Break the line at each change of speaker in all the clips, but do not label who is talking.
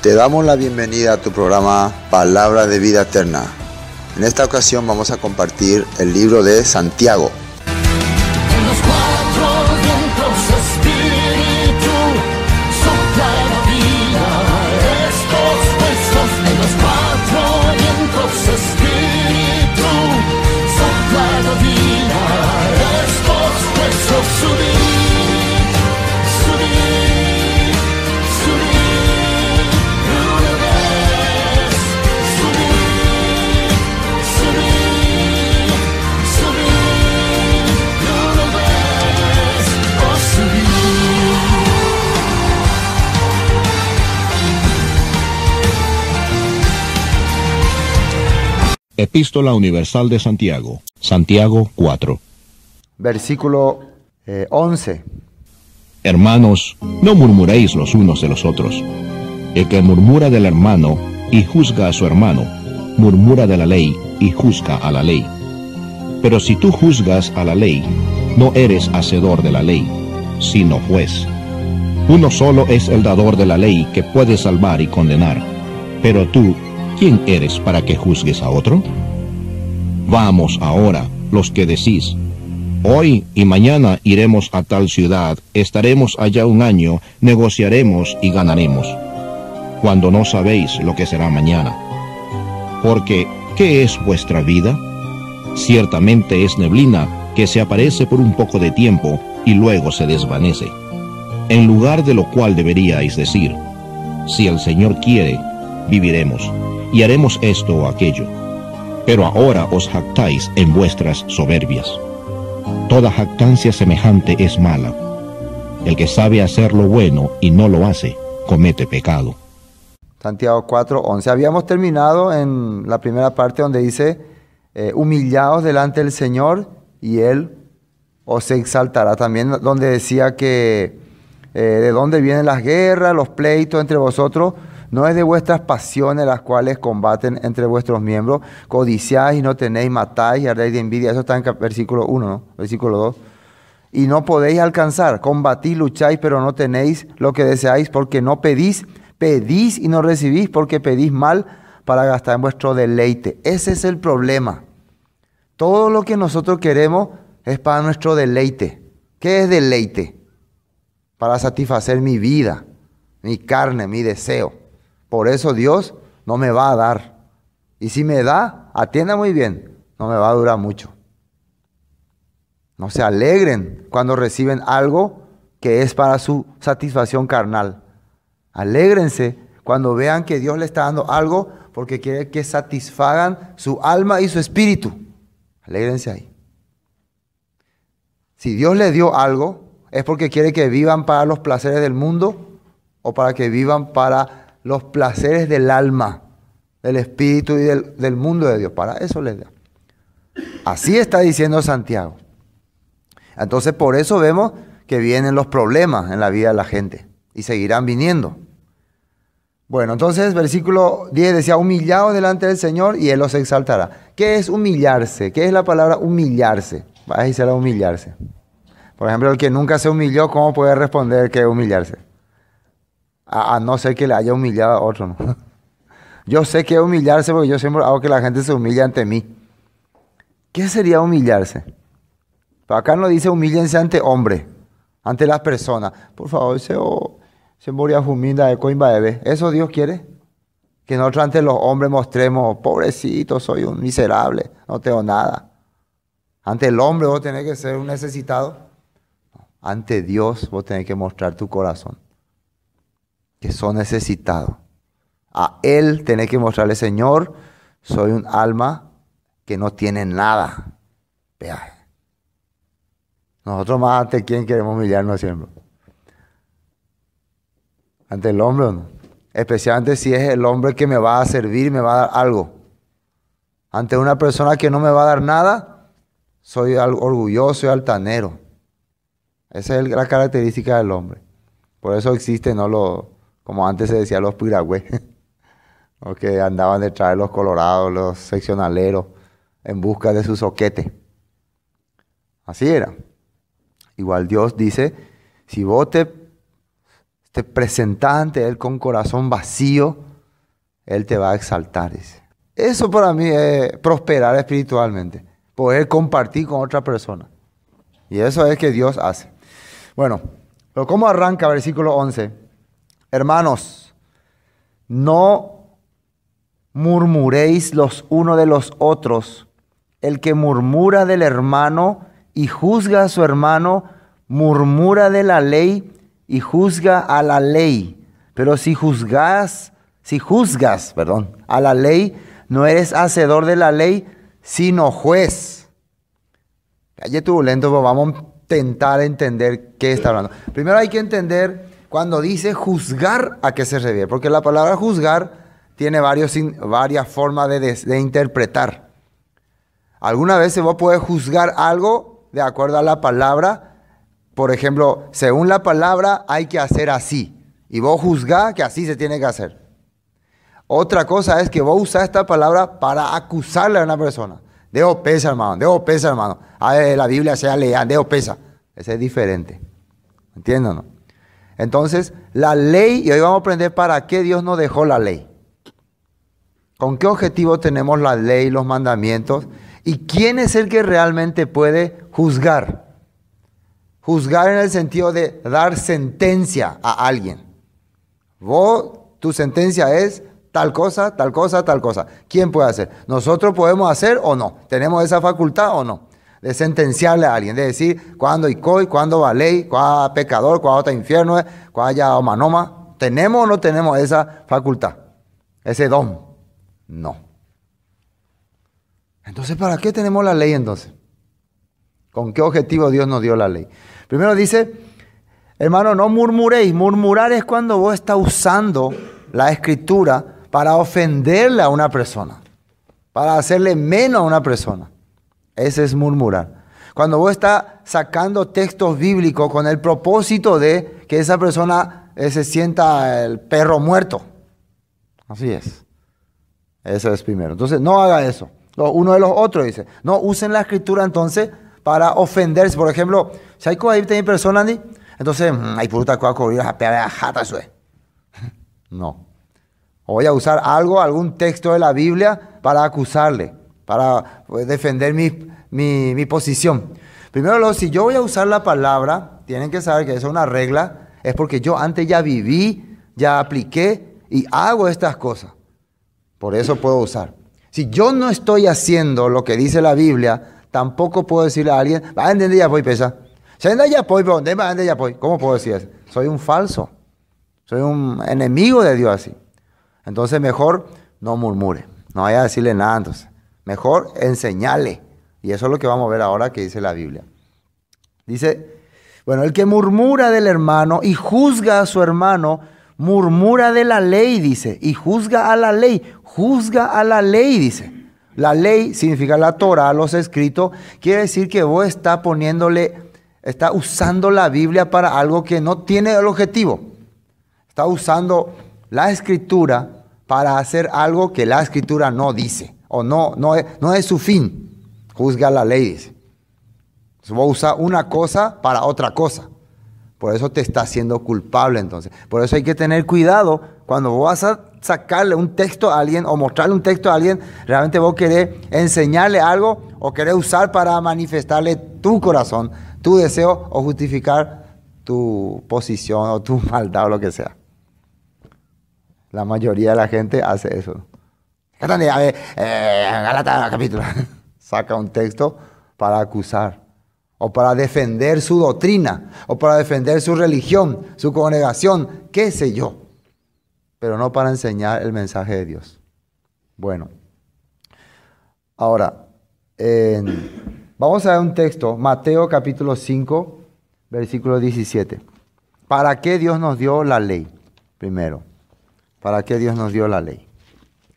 Te damos la bienvenida a tu programa Palabra de Vida Eterna. En esta ocasión vamos a compartir el libro de Santiago,
Epístola Universal de Santiago, Santiago 4.
Versículo 11. Eh,
Hermanos, no murmuréis los unos de los otros. El que murmura del hermano y juzga a su hermano, murmura de la ley y juzga a la ley. Pero si tú juzgas a la ley, no eres hacedor de la ley, sino juez. Uno solo es el dador de la ley que puede salvar y condenar. Pero tú ¿quién eres para que juzgues a otro? Vamos ahora, los que decís, hoy y mañana iremos a tal ciudad, estaremos allá un año, negociaremos y ganaremos, cuando no sabéis lo que será mañana. Porque, ¿qué es vuestra vida? Ciertamente es neblina que se aparece por un poco de tiempo y luego se desvanece. En lugar de lo cual deberíais decir, si el Señor quiere, viviremos y haremos esto o aquello. Pero ahora os jactáis en vuestras soberbias. Toda jactancia semejante es mala. El que sabe hacer lo bueno y no lo hace, comete pecado.
Santiago 4, 11. Habíamos terminado en la primera parte donde dice, eh, humillaos delante del Señor y Él os exaltará. También donde decía que eh, de dónde vienen las guerras, los pleitos entre vosotros, no es de vuestras pasiones las cuales combaten entre vuestros miembros. Codiciáis y no tenéis, matáis y ardéis de envidia. Eso está en versículo 1, ¿no? Versículo 2. Y no podéis alcanzar. Combatís, lucháis, pero no tenéis lo que deseáis porque no pedís. Pedís y no recibís porque pedís mal para gastar en vuestro deleite. Ese es el problema. Todo lo que nosotros queremos es para nuestro deleite. ¿Qué es deleite? Para satisfacer mi vida, mi carne, mi deseo. Por eso Dios no me va a dar. Y si me da, atienda muy bien, no me va a durar mucho. No se alegren cuando reciben algo que es para su satisfacción carnal. Alégrense cuando vean que Dios le está dando algo porque quiere que satisfagan su alma y su espíritu. Alégrense ahí. Si Dios le dio algo, es porque quiere que vivan para los placeres del mundo o para que vivan para los placeres del alma, del espíritu y del, mundo de Dios. Para eso les da. Así está diciendo Santiago. Entonces por eso vemos que vienen los problemas en la vida de la gente y seguirán viniendo. Bueno, entonces versículo 10 decía, humillados delante del Señor y Él los exaltará. ¿Qué es humillarse? ¿Qué es la palabra humillarse? Ahí decir será humillarse. Por ejemplo, el que nunca se humilló, ¿cómo puede responder que humillarse? A, ah, ah, no ser que le haya humillado a otro. Yo sé que humillarse porque yo siempre hago que la gente se humille ante mí. ¿Qué sería humillarse? acá no dice humíllense ante hombre, ante las personas. Por favor, se, oh, se moría de Coimba Bebé. ¿Eso Dios quiere? Que nosotros ante los hombres mostremos, pobrecito, soy un miserable, no tengo nada. Ante el hombre vos tenés que ser un necesitado. Ante Dios vos tenés que mostrar tu corazón que son necesitados. A Él tenés que mostrarle, Señor, soy un alma que no tiene nada. Nosotros más ante quién queremos humillarnos siempre. Ante el hombre, ¿no? especialmente si es el hombre que me va a servir, me va a dar algo. Ante una persona que no me va a dar nada, soy orgulloso y altanero. Esa es la característica del hombre. Por eso existe, ¿no? lo como antes se decía los piragües, los que andaban detrás de los colorados, los seccionaleros, en busca de su soquete. Así era. Igual Dios dice, si vos te, presentas ante Él con corazón vacío, Él te va a exaltar. Eso para mí es prosperar espiritualmente, poder compartir con otra persona. Y eso es que Dios hace. Bueno, ¿cómo arranca versículo 11? Hermanos, no murmuréis los uno de los otros. El que murmura del hermano y juzga a su hermano, murmura de la ley y juzga a la ley. Pero si juzgas, si juzgas, perdón, a la ley, no eres hacedor de la ley, sino juez. Calle turbulento, pero pues vamos a intentar entender qué está hablando. Primero hay que entender cuando dice juzgar a qué se refiere, porque la palabra juzgar tiene varios, varias formas de, alguna interpretar. Algunas veces vos podés juzgar algo de acuerdo a la palabra. Por ejemplo, según la palabra hay que hacer así. Y vos juzgás que así se tiene que hacer. Otra cosa es que vos usás esta palabra para acusarle a una persona. Dejo oh, pesa, hermano. Debo oh, pesa, hermano. A ah, eh, la Biblia sea leal. Debo oh, pesa. Ese es diferente. ¿Entienden? No? Entonces, la ley, y hoy vamos a aprender para qué Dios nos dejó la ley. ¿Con qué objetivo tenemos la ley, los mandamientos? ¿Y quién es el que realmente puede juzgar? Juzgar en el sentido de dar sentencia a alguien. Vos, tu sentencia es tal cosa, tal cosa, tal cosa. ¿Quién puede hacer? ¿Nosotros podemos hacer o no? ¿Tenemos esa facultad o no? de sentenciarle a alguien, de decir cuándo Icoy, cuándo va ley, cuándo pecador, cuándo está infierno, cuándo haya manoma. ¿Tenemos o no tenemos esa facultad? Ese don. No. Entonces, ¿para qué tenemos la ley entonces? ¿Con qué objetivo Dios nos dio la ley? Primero dice, hermano, no murmuréis. Murmurar es cuando vos estás usando la escritura para ofenderle a una persona, para hacerle menos a una persona. Ese es murmurar. Cuando vos estás sacando textos bíblicos con el propósito de que esa persona se sienta el perro muerto. Así es. Eso es primero. Entonces, no haga eso. Uno de los otros dice, no usen la escritura entonces para ofenderse. Por ejemplo, si hay mm, cosas persona, personas, entonces, hay puta cosa jata No. voy a usar algo, algún texto de la Biblia para acusarle para pues, defender mi, posición. Primero, si yo voy a usar la palabra, tienen que saber que es una regla, es porque yo antes ya viví, ya apliqué y hago estas cosas. Por eso puedo usar. Si yo no estoy haciendo lo que dice la Biblia, tampoco puedo decirle a alguien, va ah, a ya voy pesa. ya voy, va ya voy? ¿Cómo puedo decir eso? Soy un falso. Soy un enemigo de Dios así. Entonces mejor no murmure. No vaya a decirle nada entonces. Mejor enseñale. Y eso es lo que vamos a ver ahora que dice la Biblia. Dice, bueno, el que murmura del hermano y juzga a su hermano, murmura de la ley, dice, y juzga a la ley, juzga a la ley, dice. La ley significa la Torah, los escritos, quiere decir que vos está poniéndole, está usando la Biblia para algo que no tiene el objetivo. Está usando la escritura para hacer algo que la escritura no dice o no, no, es, no es su fin juzgar las leyes Dice. Se una cosa para otra cosa. Por eso te está haciendo culpable entonces. Por eso hay que tener cuidado cuando vas a sacarle un texto a alguien o mostrarle un texto a alguien, realmente vos querés enseñarle algo o querés usar para manifestarle tu corazón, tu deseo o justificar tu posición o tu maldad o lo que sea. La mayoría de la gente hace eso. Eh, Galata capítulo. Saca un texto para acusar o para defender su doctrina o para defender su religión, su congregación, qué sé yo, pero no para enseñar el mensaje de Dios. Bueno, ahora, vamos a ver un texto, Mateo capítulo 5, versículo 17. ¿Para qué Dios nos dio la ley? Primero, ¿para qué Dios nos dio la ley?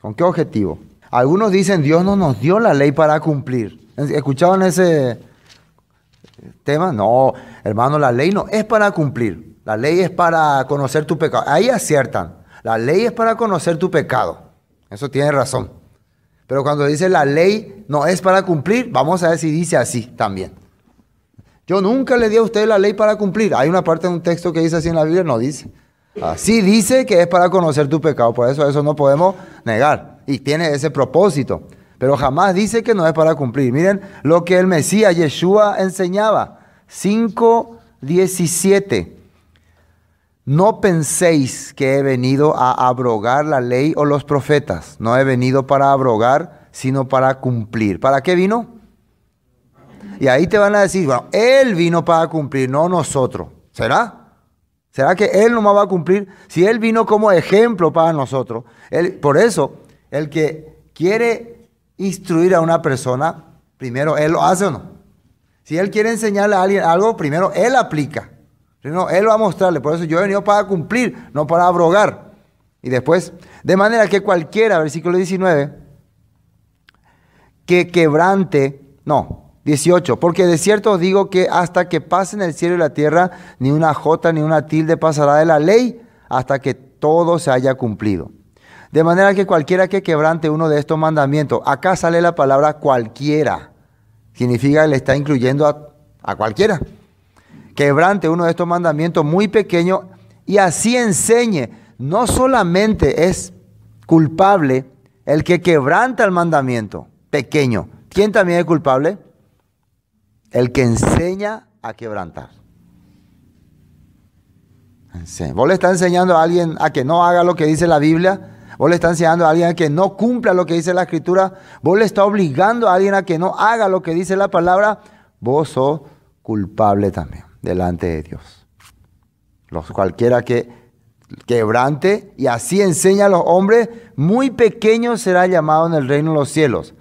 ¿Con qué objetivo? Algunos dicen, Dios no nos dio la ley para cumplir. ¿Escuchaban ese tema? No, hermano, la ley no es para cumplir. La ley es para conocer tu pecado. Ahí aciertan. La ley es para conocer tu pecado. Eso tiene razón. Pero cuando dice la ley no es para cumplir, vamos a ver si dice así también. Yo nunca le di a usted la ley para cumplir. Hay una parte de un texto que dice así en la Biblia, no dice. Así dice que es para conocer tu pecado, por eso eso no podemos negar. Y tiene ese propósito, pero jamás dice que no es para cumplir. Miren lo que el Mesías Yeshua enseñaba. 5.17. No penséis que he venido a abrogar la ley o los profetas. No he venido para abrogar, sino para cumplir. ¿Para qué vino? Y ahí te van a decir, bueno, Él vino para cumplir, no nosotros. ¿Será? ¿Será que Él no me va a cumplir? Si Él vino como ejemplo para nosotros. por eso, el que quiere instruir a una persona, primero Él lo hace o no. Si Él quiere enseñarle a alguien algo, primero Él aplica. Primero Él va a mostrarle. Por eso yo he venido para cumplir, no para abrogar. Y después, de manera que cualquiera, versículo 19, que quebrante, no, 18. Porque de cierto os digo que hasta que pasen el cielo y la tierra, ni una jota ni una tilde pasará de la ley hasta que todo se haya cumplido. De manera que cualquiera que quebrante uno de estos mandamientos, acá sale la palabra cualquiera. Significa que le está incluyendo a, cualquiera. Quebrante uno de estos mandamientos muy pequeño y así enseñe. No solamente es culpable el que quebranta el mandamiento pequeño. ¿Quién también es culpable? El que enseña a quebrantar. Vos le está enseñando a alguien a que no haga lo que dice la Biblia. Vos le está enseñando a alguien a que no cumpla lo que dice la Escritura. Vos le está obligando a alguien a que no haga lo que dice la palabra. Vos sos culpable también delante de Dios. Los cualquiera que quebrante y así enseña a los hombres, muy pequeño será llamado en el reino de los cielos.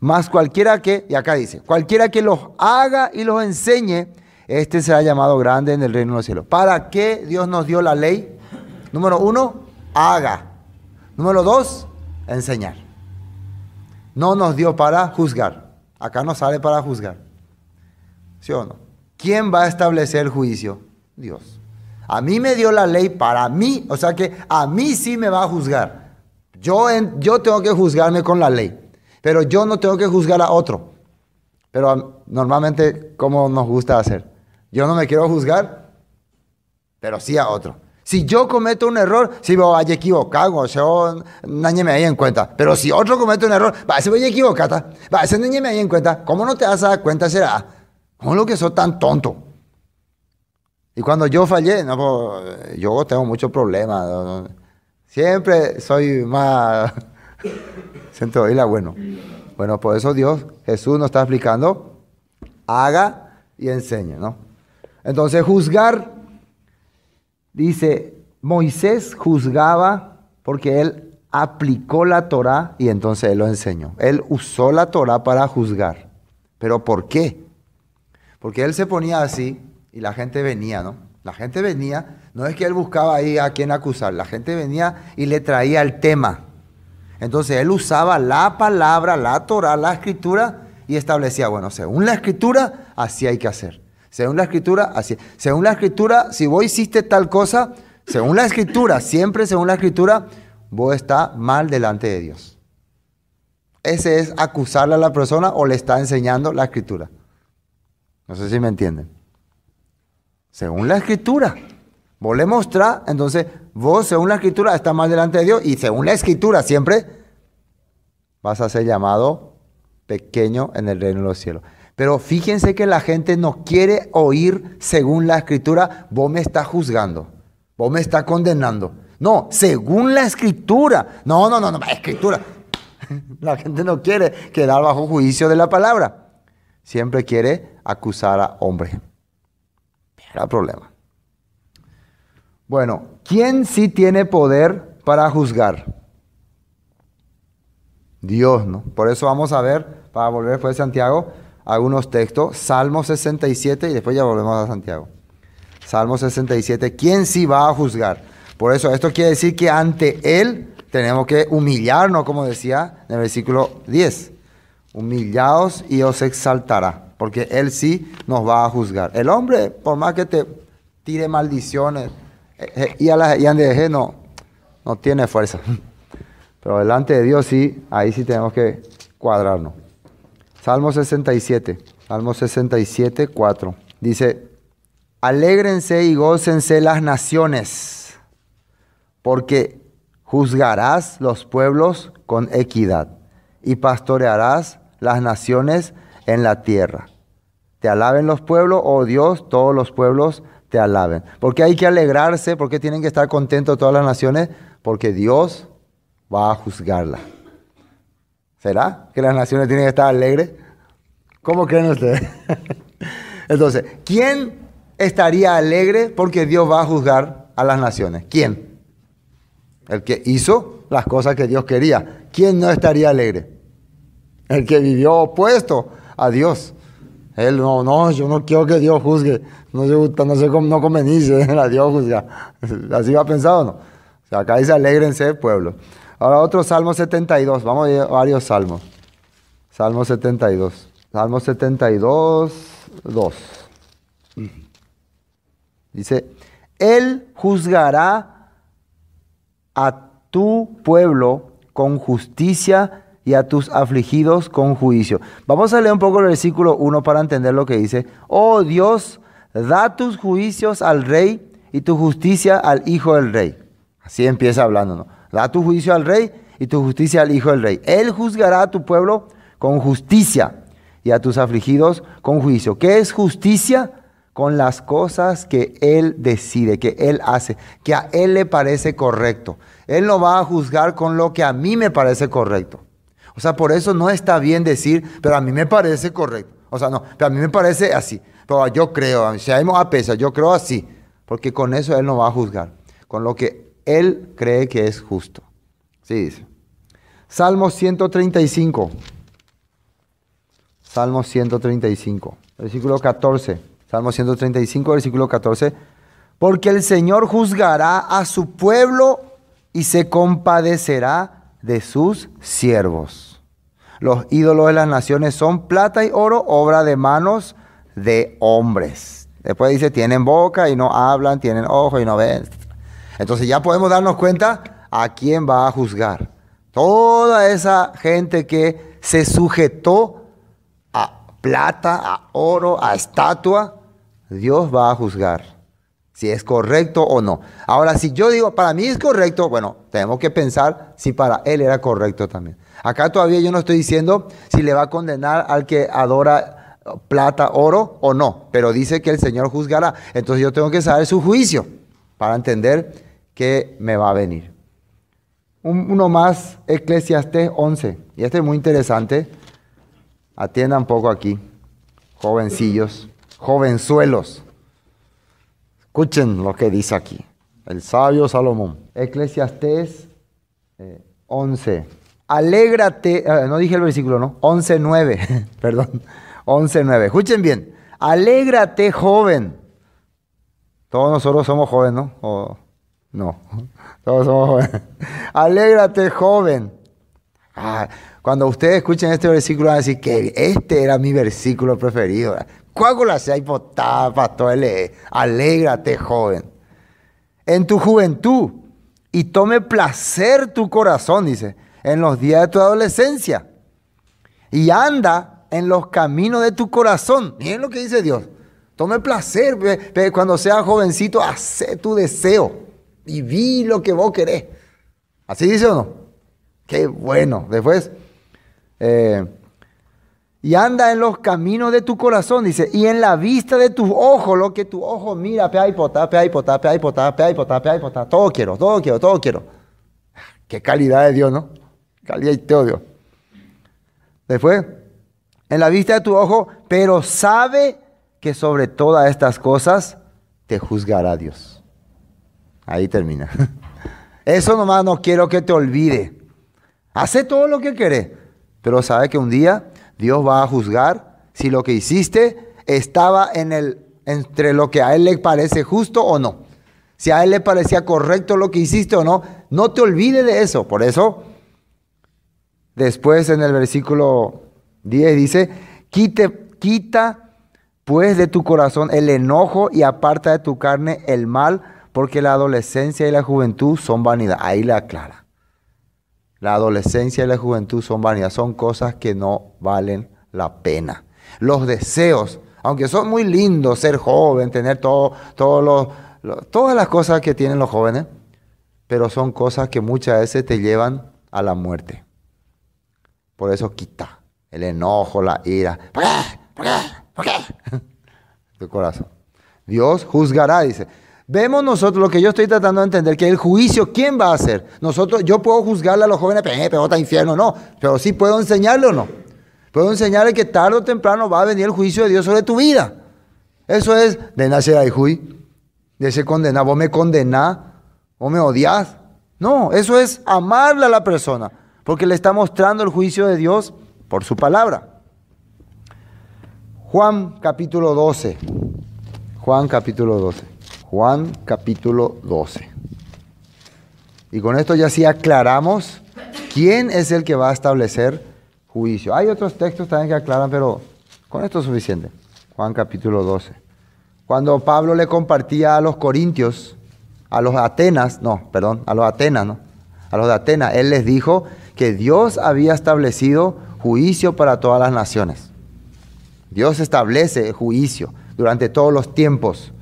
Más cualquiera que, y acá dice, cualquiera que los haga y los enseñe, este será llamado grande en el reino de los cielos. ¿Para qué Dios nos dio la ley? Número uno, haga. Número dos, enseñar. No nos dio para juzgar. Acá no sale para juzgar. ¿Sí o no? ¿Quién va a establecer el juicio? Dios. A mí me dio la ley para mí, o sea que a mí sí me va a juzgar. Yo, yo tengo que juzgarme con la ley. Pero yo no tengo que juzgar a otro. Pero normalmente, ¿cómo nos gusta hacer? Yo no me quiero juzgar, pero sí a otro. Si yo cometo un error, si a ir equivocado, sea, oh, nadie me da en cuenta. Pero si otro comete un error, va, se a equivocar, va, ese nadie me da en cuenta. ¿Cómo no te vas a cuenta será? ¿Cómo lo que soy tan tonto? Y cuando yo fallé, no, pues, yo tengo muchos problemas. Siempre soy más siento bueno. Bueno, por eso Dios, Jesús nos está explicando, haga y enseñe, ¿no? Entonces, juzgar, dice, Moisés juzgaba porque él aplicó la Torah y entonces él lo enseñó. Él usó la Torah para juzgar. ¿Pero por qué? Porque él se ponía así y la gente venía, ¿no? La gente venía, no es que él buscaba ahí a quién acusar, la gente venía y le traía el tema. Entonces él usaba la palabra, la Torah, la escritura y establecía, bueno, según la escritura, así hay que hacer. Según la escritura, así. Según la escritura, si vos hiciste tal cosa, según la escritura, siempre según la escritura, vos está mal delante de Dios. Ese es acusarle a la persona o le está enseñando la escritura. No sé si me entienden. Según la escritura. Vos le mostrás, entonces vos según la escritura estás más delante de Dios y según la escritura siempre vas a ser llamado pequeño en el reino de los cielos. Pero fíjense que la gente no quiere oír según la escritura, vos me estás juzgando, vos me estás condenando. No, según la escritura. No, no, no, no, escritura. La gente no quiere quedar bajo juicio de la palabra. Siempre quiere acusar a hombre. Era problema. Bueno, ¿quién sí tiene poder para juzgar? Dios, ¿no? Por eso vamos a ver, para volver después de Santiago, algunos textos. Salmo 67 y después ya volvemos a Santiago. Salmo 67, ¿quién sí va a juzgar? Por eso esto quiere decir que ante Él tenemos que humillarnos, como decía en el versículo 10. Humillaos y os exaltará, porque Él sí nos va a juzgar. El hombre, por más que te tire maldiciones, eh, eh, y a la y eh, no, no tiene fuerza. Pero delante de Dios sí, ahí sí tenemos que cuadrarnos. Salmo 67, Salmo 67, 4. Dice, alégrense y gócense las naciones, porque juzgarás los pueblos con equidad y pastorearás las naciones en la tierra. Te alaben los pueblos, oh Dios, todos los pueblos te alaben. Porque hay que alegrarse, porque tienen que estar contentos todas las naciones, porque Dios va a juzgarla. ¿Será que las naciones tienen que estar alegres? ¿Cómo creen ustedes? Entonces, ¿quién estaría alegre porque Dios va a juzgar a las naciones? ¿Quién? El que hizo las cosas que Dios quería. ¿Quién no estaría alegre? El que vivió opuesto a Dios. Él no, no, yo no quiero que Dios juzgue. No se gusta, no sé cómo no convenirse, Dios juzga. Así va pensado, ¿no? O sea, acá dice, alégrense, pueblo. Ahora otro Salmo 72, vamos a ir varios salmos. Salmo 72. Salmo 72, 2. Dice, Él juzgará a tu pueblo con justicia y a tus afligidos con juicio. Vamos a leer un poco el versículo 1 para entender lo que dice. Oh Dios, da tus juicios al rey y tu justicia al hijo del rey. Así empieza hablando, Da tu juicio al rey y tu justicia al hijo del rey. Él juzgará a tu pueblo con justicia y a tus afligidos con juicio. ¿Qué es justicia? Con las cosas que Él decide, que Él hace, que a Él le parece correcto. Él no va a juzgar con lo que a mí me parece correcto. O sea, por eso no está bien decir, pero a mí me parece correcto. O sea, no, pero a mí me parece así. Pero yo creo, si hay a pesa, yo creo así. Porque con eso él no va a juzgar. Con lo que él cree que es justo. Sí, dice. Salmo 135. Salmo 135, versículo 14. Salmo 135, versículo 14. Porque el Señor juzgará a su pueblo y se compadecerá de sus siervos. Los ídolos de las naciones son plata y oro, obra de manos de hombres. Después dice, tienen boca y no hablan, tienen ojo y no ven. Entonces ya podemos darnos cuenta a quién va a juzgar. Toda esa gente que se sujetó a plata, a oro, a estatua, Dios va a juzgar si es correcto o no. Ahora, si yo digo, para mí es correcto, bueno, tenemos que pensar si para él era correcto también. Acá todavía yo no estoy diciendo si le va a condenar al que adora uh, plata, oro o no, pero dice que el Señor juzgará. Entonces yo tengo que saber su juicio para entender que me va a venir. Uno más, Eclesiastes 11. Y este es muy interesante. Atiendan un poco aquí, jovencillos, jovenzuelos. Escuchen lo que dice aquí el sabio Salomón. Eclesiastés 11. Eh, alégrate, eh, no dije el versículo, ¿no? 11.9, perdón, 11.9. Escuchen bien, alégrate joven. Todos nosotros somos jóvenes, ¿no? no, todos somos jóvenes. alégrate joven. Ah, cuando ustedes escuchen este versículo van a decir que este era mi versículo preferido. Coágula sea todo pastor, Alégrate, joven. En tu juventud. Y tome placer tu corazón, dice, en los días de tu adolescencia. Y anda en los caminos de tu corazón. Miren lo que dice Dios. Tome placer. Cuando seas jovencito, hace tu deseo. Y vi lo que vos querés. ¿Así dice o no? Qué bueno. Después. Eh, y anda en los caminos de tu corazón, dice, y en la vista de tu ojo, lo que tu ojo mira, pea y pota, pea y pota pea y pota, pea y pea y todo quiero, todo quiero, todo quiero. Qué calidad de Dios, ¿no? Calidad y te odio. Después, en la vista de tu ojo, pero sabe que sobre todas estas cosas te juzgará Dios. Ahí termina. Eso nomás no quiero que te olvide. Hace todo lo que querés, pero sabe que un día Dios va a juzgar si lo que hiciste estaba en el, entre lo que a Él le parece justo o no. Si a Él le parecía correcto lo que hiciste o no, no te olvides de eso. Por eso, después en el versículo 10 dice, quita pues de tu corazón el enojo y aparta de tu carne el mal, porque la adolescencia y la juventud son vanidad. Ahí la aclara. La adolescencia y la juventud son vanidad, son cosas que no valen la pena. Los deseos, aunque son muy lindos ser joven, tener todo, todas las cosas que tienen los jóvenes, pero son cosas que muchas veces te llevan a la muerte. Por eso quita el enojo, la ira. ¿Por qué? ¿Por qué? ¿Por qué? Tu corazón. Dios juzgará, dice. Vemos nosotros lo que yo estoy tratando de entender, que el juicio, ¿quién va a hacer? Nosotros, yo puedo juzgarle a los jóvenes, pero está infierno, no, pero sí puedo enseñarle o no. Puedo enseñarle que tarde o temprano va a venir el juicio de Dios sobre tu vida. Eso es de nacer a juicio, de ser condenado. Vos me condenás, vos me odias. No, eso es amarle a la persona, porque le está mostrando el juicio de Dios por su palabra. Juan capítulo 12. Juan capítulo 12. Juan capítulo 12. Y con esto ya sí aclaramos quién es el que va a establecer juicio. Hay otros textos también que aclaran, pero con esto es suficiente. Juan capítulo 12. Cuando Pablo le compartía a los corintios, a los Atenas, no, perdón, a los Atenas, ¿no? A los de Atenas, él les dijo que Dios había establecido juicio para todas las naciones. Dios establece juicio durante todos los tiempos.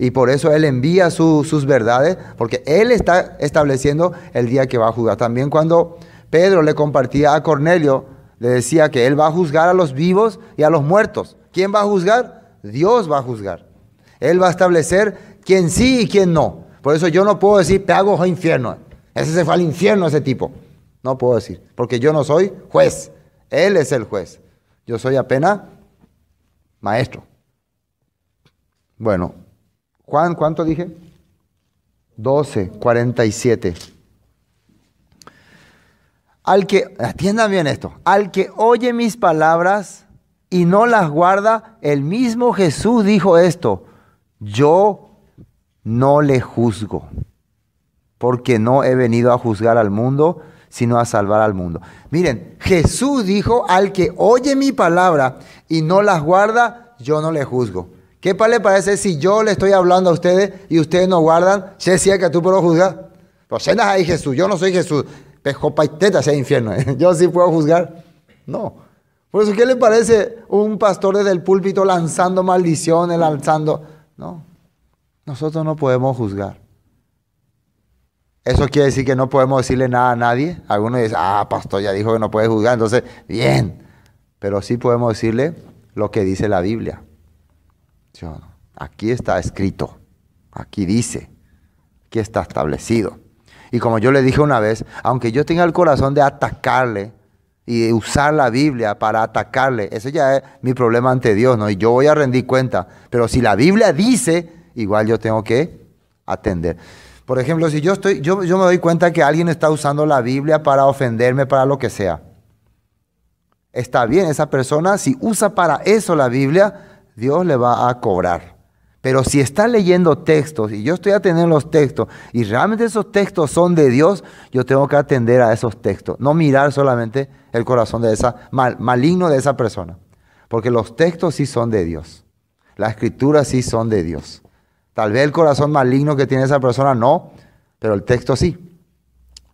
Y por eso Él envía sus verdades, porque Él está estableciendo el día que va a juzgar. También cuando Pedro le compartía a Cornelio, le decía que Él va a juzgar a los vivos y a los muertos. ¿Quién va a juzgar? Dios va a juzgar. Él va a establecer quién sí y quién no. Por eso yo no puedo decir, te hago infierno. Ese se fue al infierno ese tipo. No puedo decir, porque yo no soy juez. Él es el juez. Yo soy apenas maestro. Bueno, ¿cuánto dije? 12, 47. Al que, atiendan bien esto, al que oye mis palabras y no las guarda, el mismo Jesús dijo esto, yo no le juzgo, porque no he venido a juzgar al mundo, sino a salvar al mundo. Miren, Jesús dijo, al que oye mi palabra y no las guarda, yo no le juzgo. ¿Qué le parece si yo le estoy hablando a ustedes y ustedes no guardan? Se decía que tú puedo juzgar. Pues cenas ahí Jesús, yo no soy Jesús. Pejopa y teta sea infierno. ¿eh? Yo sí puedo juzgar. No. Por eso, ¿qué le parece un pastor desde el púlpito lanzando maldiciones, lanzando? No. Nosotros no podemos juzgar. Eso quiere decir que no podemos decirle nada a nadie. Algunos dicen, ah, pastor ya dijo que no puede juzgar, entonces, bien. Pero sí podemos decirle lo que dice la Biblia. Aquí está escrito, aquí dice, aquí está establecido. Y como yo le dije una vez, aunque yo tenga el corazón de atacarle y usar la Biblia para atacarle, ese ya es mi problema ante Dios, ¿no? Y yo voy a rendir cuenta. Pero si la Biblia dice, igual yo tengo que atender. Por ejemplo, si yo estoy, yo, yo me doy cuenta que alguien está usando la Biblia para ofenderme, para lo que sea. Está bien, esa persona, si usa para eso la Biblia, Dios le va a cobrar. Pero si está leyendo textos y yo estoy atendiendo los textos y realmente esos textos son de Dios, yo tengo que atender a esos textos, no mirar solamente el corazón de esa maligno de esa persona, porque los textos sí son de Dios. La Escritura sí son de Dios. Tal vez el corazón maligno que tiene esa persona no, pero el texto sí.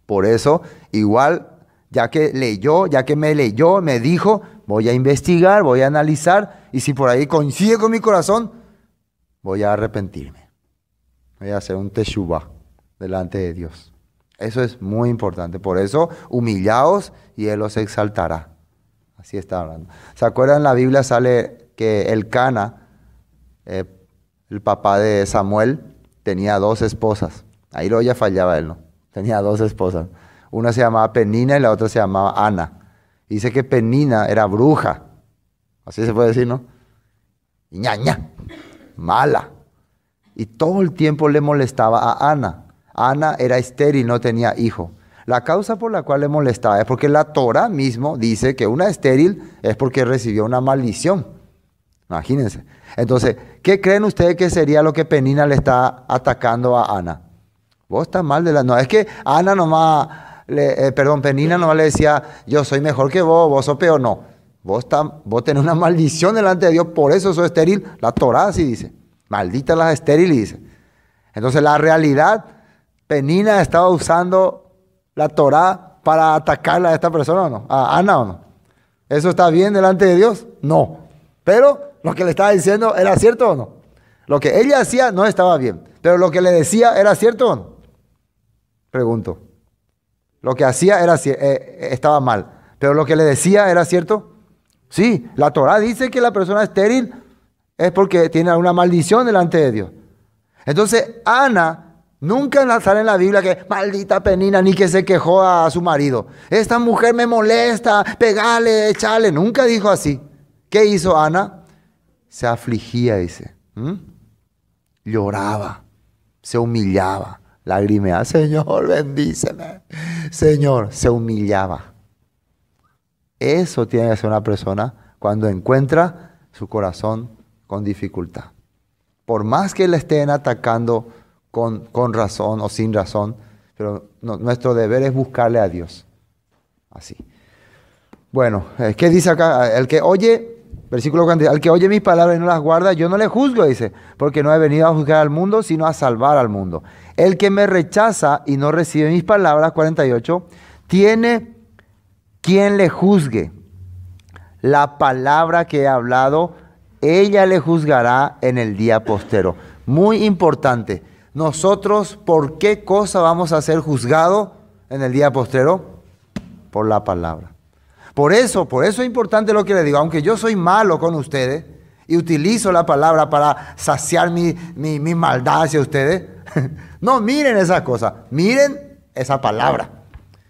Por eso, igual, ya que leyó, ya que me leyó, me dijo, voy a investigar, voy a analizar y si por ahí coincide con mi corazón, voy a arrepentirme. Voy a hacer un teshuva delante de Dios. Eso es muy importante. Por eso, humillaos y Él os exaltará. Así está hablando. ¿Se acuerdan? En la Biblia sale que el Cana, eh, el papá de Samuel, tenía dos esposas. Ahí lo ya fallaba él, ¿no? Tenía dos esposas. Una se llamaba Penina y la otra se llamaba Ana dice que Penina era bruja. Así se puede decir, ¿no? ñaña, mala. Y todo el tiempo le molestaba a Ana. Ana era estéril, no tenía hijo. La causa por la cual le molestaba es porque la Torah mismo dice que una estéril es porque recibió una maldición. Imagínense. Entonces, ¿qué creen ustedes que sería lo que Penina le está atacando a Ana? Vos estás mal de la... No, es que Ana nomás eh, perdón, Penina no le decía, yo soy mejor que vos, vos sos peor, no. Vos, vos tenés una maldición delante de Dios, por eso sos estéril. La Torá así dice, maldita las estéril dice. Entonces la realidad, Penina estaba usando la Torá para atacarla a esta persona o no, a Ana o no. ¿Eso está bien delante de Dios? No. Pero lo que le estaba diciendo era cierto o no. Lo que ella hacía no estaba bien, pero lo que le decía era cierto o no. Pregunto. Lo que hacía era, eh, eh, estaba mal, pero lo que le decía era cierto. Sí, la Torah dice que la persona estéril es porque tiene una maldición delante de Dios. Entonces, Ana nunca sale en la Biblia que maldita penina ni que se quejó a su marido. Esta mujer me molesta, pegale, echale. Nunca dijo así. ¿Qué hizo Ana? Se afligía, dice. Lloraba, se humillaba Lágrimea, Señor, bendíceme. Señor, se humillaba. Eso tiene que ser una persona cuando encuentra su corazón con dificultad. Por más que le estén atacando con, con razón o sin razón, pero nuestro deber es buscarle a Dios. Así. Bueno, eh, ¿qué dice acá? El que oye Versículo 40. Al que oye mis palabras y no las guarda, yo no le juzgo, dice, porque no he venido a juzgar al mundo, sino a salvar al mundo. El que me rechaza y no recibe mis palabras, 48, tiene quien le juzgue. La palabra que he hablado, ella le juzgará en el día postero. Muy importante. Nosotros, ¿por qué cosa vamos a ser juzgados en el día postero? Por la palabra. Por eso, por eso es importante lo que le digo, aunque yo soy malo con ustedes y utilizo la palabra para saciar mi, maldad hacia ustedes, no miren esas cosas, miren esa palabra.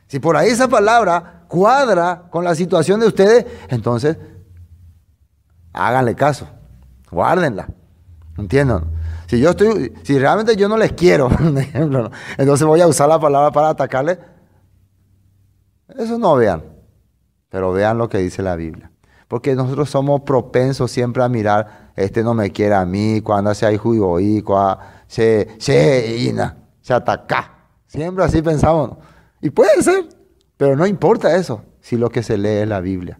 Si por ahí esa palabra cuadra con la situación de ustedes, entonces háganle caso, guárdenla. ¿Entienden? Si yo estoy, si realmente yo no les quiero, por ejemplo, entonces voy a usar la palabra para atacarles, Eso no vean. Pero vean lo que dice la Biblia. Porque nosotros somos propensos siempre a mirar, este no me quiere a mí, cuando se hay juicio, se, se se ataca. Siempre así pensamos. Y puede ser, pero no importa eso, si lo que se lee es la Biblia.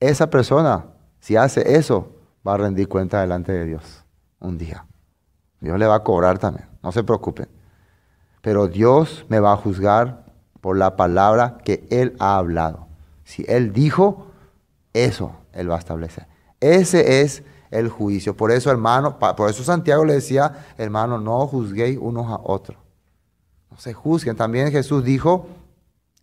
Esa persona, si hace eso, va a rendir cuenta delante de Dios un día. Dios le va a cobrar también, no se preocupen. Pero Dios me va a juzgar por la palabra que Él ha hablado. Si Él dijo, eso Él va a establecer. Ese es el juicio. Por eso, hermano, por eso Santiago le decía, hermano, no juzguéis unos a otros. No se juzguen. También Jesús dijo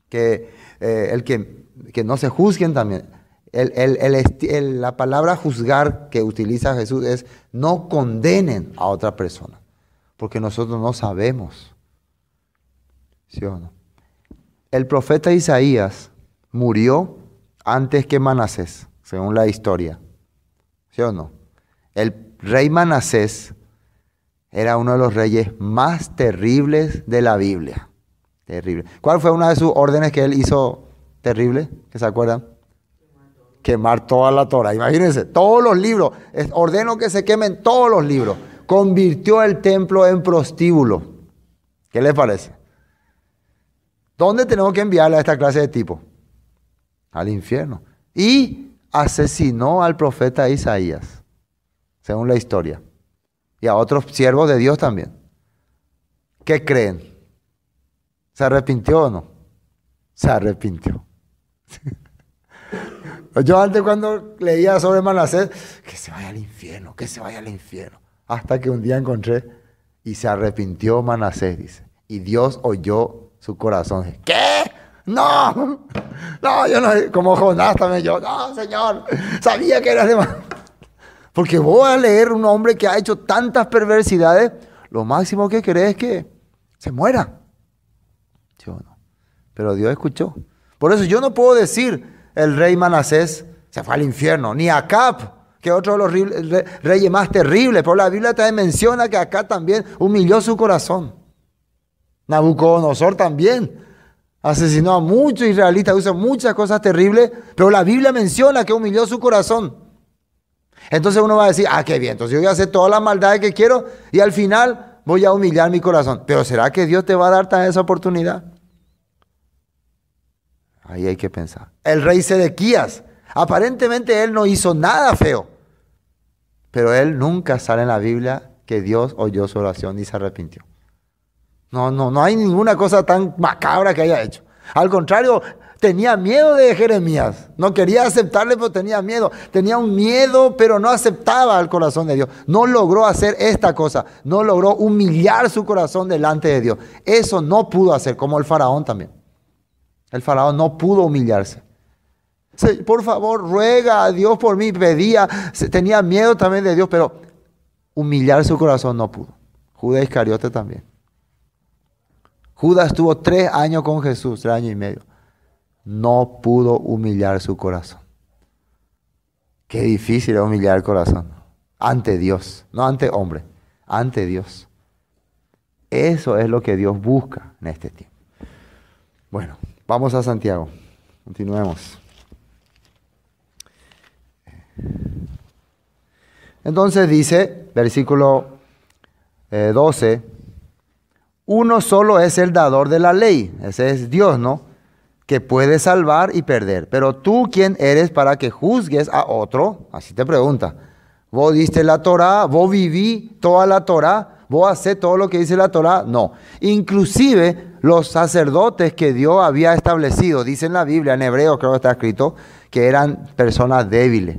que eh, el que, no se juzguen también. la palabra juzgar que utiliza Jesús es no condenen a otra persona, porque nosotros no sabemos. ¿Sí o no? El profeta Isaías murió antes que Manasés, según la historia. ¿Sí o no? El rey Manasés era uno de los reyes más terribles de la Biblia. Terrible. ¿Cuál fue una de sus órdenes que él hizo terrible? ¿Que se acuerdan? Quemar toda la Torah. Imagínense, todos los libros. Ordeno que se quemen todos los libros. Convirtió el templo en prostíbulo. ¿Qué les parece? ¿Dónde tenemos que enviarle a esta clase de tipo? Al infierno. Y asesinó al profeta Isaías, según la historia. Y a otros siervos de Dios también. ¿Qué creen? ¿Se arrepintió o no? Se arrepintió. Yo antes cuando leía sobre Manasés, que se vaya al infierno, que se vaya al infierno. Hasta que un día encontré y se arrepintió Manasés, dice. Y Dios oyó su corazón. ¿Qué? No, no, yo no, como Jonás también yo, no, Señor, sabía que era de Porque voy a leer un hombre que ha hecho tantas perversidades, lo máximo que querés que se muera. Pero Dios escuchó. Por eso yo no puedo decir, el rey Manasés se fue al infierno, ni Acap, que otro de los reyes más terribles, pero la Biblia también menciona que acá también humilló su corazón. Nabucodonosor también asesinó a muchos israelitas, hizo muchas cosas terribles, pero la Biblia menciona que humilló su corazón. Entonces uno va a decir, ah, qué bien, entonces yo voy a hacer todas las maldades que quiero y al final voy a humillar mi corazón. Pero ¿será que Dios te va a dar tan esa oportunidad? Ahí hay que pensar. El rey Sedequías, aparentemente él no hizo nada feo, pero él nunca sale en la Biblia que Dios oyó su oración y se arrepintió. No, no, no hay ninguna cosa tan macabra que haya hecho. Al contrario, tenía miedo de Jeremías. No quería aceptarle, pero tenía miedo. Tenía un miedo, pero no aceptaba al corazón de Dios. No logró hacer esta cosa. No logró humillar su corazón delante de Dios. Eso no pudo hacer, como el faraón también. El faraón no pudo humillarse. Por favor, ruega a Dios por mí. Pedía, tenía miedo también de Dios, pero humillar su corazón no pudo. Judas Iscariote también. Judas estuvo tres años con Jesús, tres años y medio. No pudo humillar su corazón. Qué difícil es humillar el corazón. Ante Dios, no ante hombre, ante Dios. Eso es lo que Dios busca en este tiempo. Bueno, vamos a Santiago. Continuemos. Entonces dice, versículo 12. Eh, uno solo es el dador de la ley, ese es Dios, ¿no? Que puede salvar y perder. Pero tú, ¿quién eres para que juzgues a otro? Así te pregunta. Vos diste la Torah, vos viví toda la Torah, vos hacés todo lo que dice la Torah. No. Inclusive los sacerdotes que Dios había establecido, dice en la Biblia, en hebreo creo que está escrito, que eran personas débiles.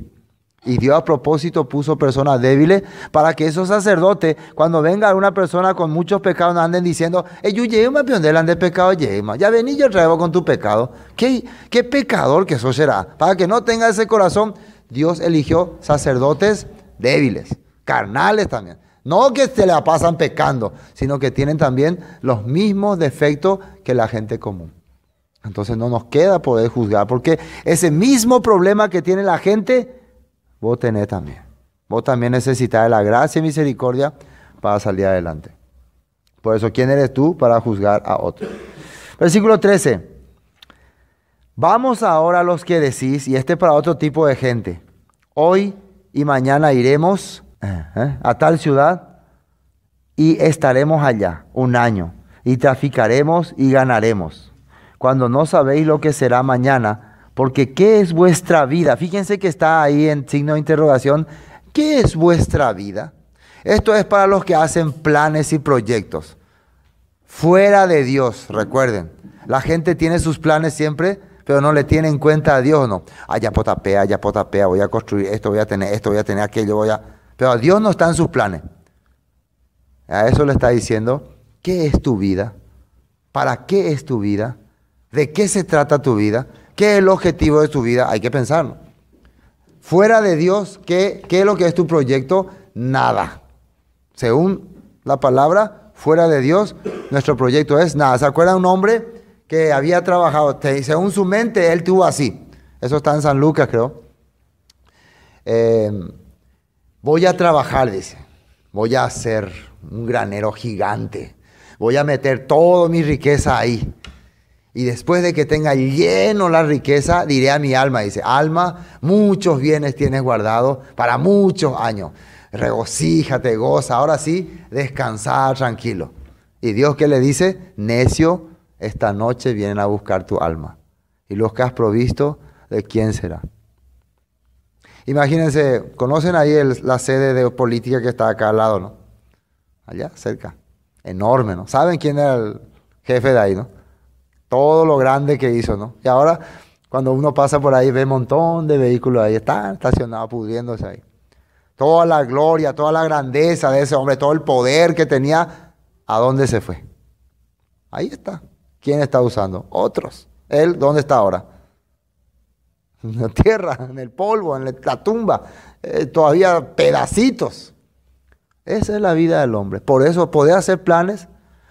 Y Dios a propósito puso personas débiles para que esos sacerdotes, cuando venga una persona con muchos pecados, anden diciendo, hey, yo llevo más piondela de pecado, más! Ya vení, yo traigo con tu pecado. ¿Qué, qué pecador que eso será. Para que no tenga ese corazón, Dios eligió sacerdotes débiles, carnales también. No que se la pasan pecando, sino que tienen también los mismos defectos que la gente común. Entonces no nos queda poder juzgar, porque ese mismo problema que tiene la gente, vos tenés también. Vos también necesitáis la gracia y misericordia para salir adelante. Por eso, ¿quién eres tú para juzgar a otro? Versículo 13. Vamos ahora a los que decís, y este para otro tipo de gente. Hoy y mañana iremos eh, eh, a tal ciudad y estaremos allá un año y traficaremos y ganaremos. Cuando no sabéis lo que será mañana, porque ¿qué es vuestra vida? Fíjense que está ahí en signo de interrogación. ¿Qué es vuestra vida? Esto es para los que hacen planes y proyectos. Fuera de Dios, recuerden. La gente tiene sus planes siempre, pero no le tiene en cuenta a Dios, no. Allá ah, potapea, allá potapea, voy a construir esto, voy a tener esto, voy a tener aquello, voy a... Pero a Dios no está en sus planes. A eso le está diciendo, ¿qué es tu vida? ¿Para qué es tu vida? ¿De qué se trata tu vida? ¿Qué es el objetivo de tu vida? Hay que pensarlo. Fuera de Dios, ¿qué, es lo que es tu proyecto? Nada. Según la palabra, fuera de Dios, nuestro proyecto es nada. ¿Se acuerda un hombre que había trabajado? Según su mente, él tuvo así. Eso está en San Lucas, creo. Em, voy a trabajar, dice. Voy a hacer un granero gigante. Voy a meter toda mi riqueza ahí. Y después de que tenga lleno la riqueza, diré a mi alma, dice, alma, muchos bienes tienes guardados para muchos años. Regocíjate, goza, ahora sí, descansar tranquilo. Y Dios que le dice, necio, esta noche vienen a buscar tu alma. Y los que has provisto, ¿de quién será? Imagínense, conocen ahí la sede de política que está acá al lado, ¿no? Allá, cerca. Enorme, ¿no? ¿Saben quién era el jefe de ahí, no? todo lo grande que hizo, ¿no? Y ahora, cuando uno pasa por ahí, ve un montón de vehículos ahí, están estacionados, pudriéndose ahí. Toda la gloria, toda la grandeza de ese hombre, todo el poder que tenía, ¿a dónde se fue? Ahí está. ¿Quién está usando? Otros. Él, ¿dónde está ahora? En la tierra, en el polvo, en la tumba, eh, todavía pedacitos. Esa es la vida del hombre. Por eso poder hacer planes,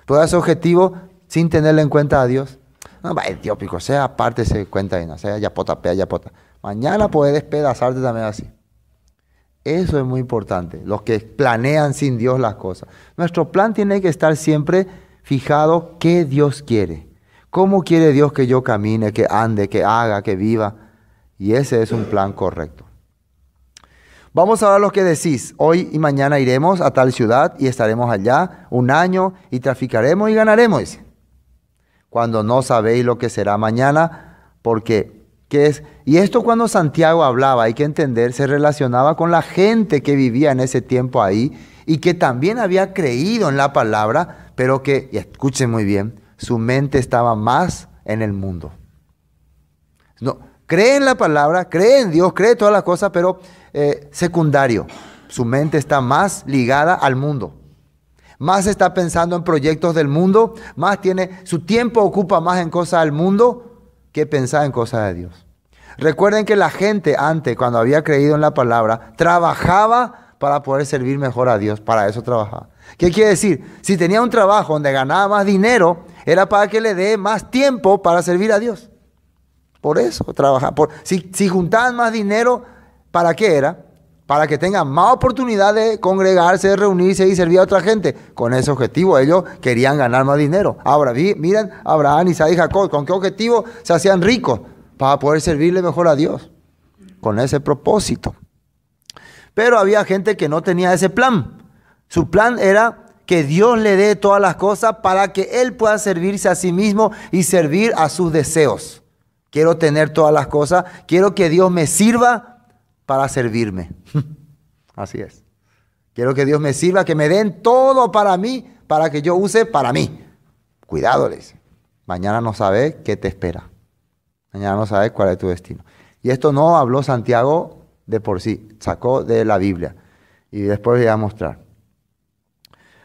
poder hacer objetivos sin tenerle en cuenta a Dios. No, va etiópico, sea aparte se cuenta bien, o sea yapota, pea, pota. Mañana puedes despedazarte también así. Eso es muy importante, los que planean sin Dios las cosas. Nuestro plan tiene que estar siempre fijado qué Dios quiere. ¿Cómo quiere Dios que yo camine, que ande, que haga, que viva? Y ese es un plan correcto. Vamos a ver lo que decís. Hoy y mañana iremos a tal ciudad y estaremos allá un año y traficaremos y ganaremos cuando no sabéis lo que será mañana, porque ¿qué es? Y esto cuando Santiago hablaba, hay que entender, se relacionaba con la gente que vivía en ese tiempo ahí y que también había creído en la palabra, pero que, y escuchen muy bien, su mente estaba más en el mundo. No, cree en la palabra, cree en Dios, cree todas las cosas, pero eh, secundario, su mente está más ligada al mundo más está pensando en proyectos del mundo, más tiene, su tiempo ocupa más en cosas del mundo que pensar en cosas de Dios. Recuerden que la gente antes, cuando había creído en la palabra, trabajaba para poder servir mejor a Dios, para eso trabajaba. ¿Qué quiere decir? Si tenía un trabajo donde ganaba más dinero, era para que le dé más tiempo para servir a Dios. Por eso trabajaba. Por, si, si juntaban más dinero, ¿para qué era? para que tengan más oportunidad de congregarse, de reunirse y servir a otra gente. Con ese objetivo ellos querían ganar más dinero. Ahora, miren, Abraham, Isaac y Jacob, ¿con qué objetivo se hacían ricos? Para poder servirle mejor a Dios. Con ese propósito. Pero había gente que no tenía ese plan. Su plan era que Dios le dé todas las cosas para que él pueda servirse a sí mismo y servir a sus deseos. Quiero tener todas las cosas, quiero que Dios me sirva para servirme. Así es. Quiero que Dios me sirva, que me den todo para mí, para que yo use para mí. Cuidado, le dice. Mañana no sabes qué te espera. Mañana no sabes cuál es tu destino. Y esto no habló Santiago de por sí, sacó de la Biblia. Y después le voy a mostrar.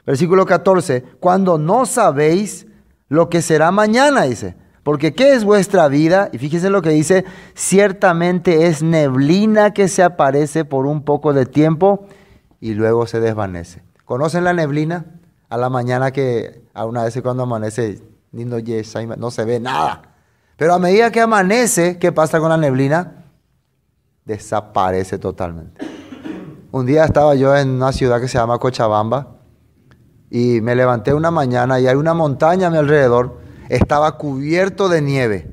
Versículo 14, cuando no sabéis lo que será mañana, dice porque ¿qué es vuestra vida? Y fíjense lo que dice, ciertamente es neblina que se aparece por un poco de tiempo y luego se desvanece. ¿Conocen la neblina? A la mañana que a una vez cuando amanece, no se ve nada. Pero a medida que amanece, ¿qué pasa con la neblina? Desaparece totalmente. Un día estaba yo en una ciudad que se llama Cochabamba y me levanté una mañana y hay una montaña a mi alrededor estaba cubierto de nieve.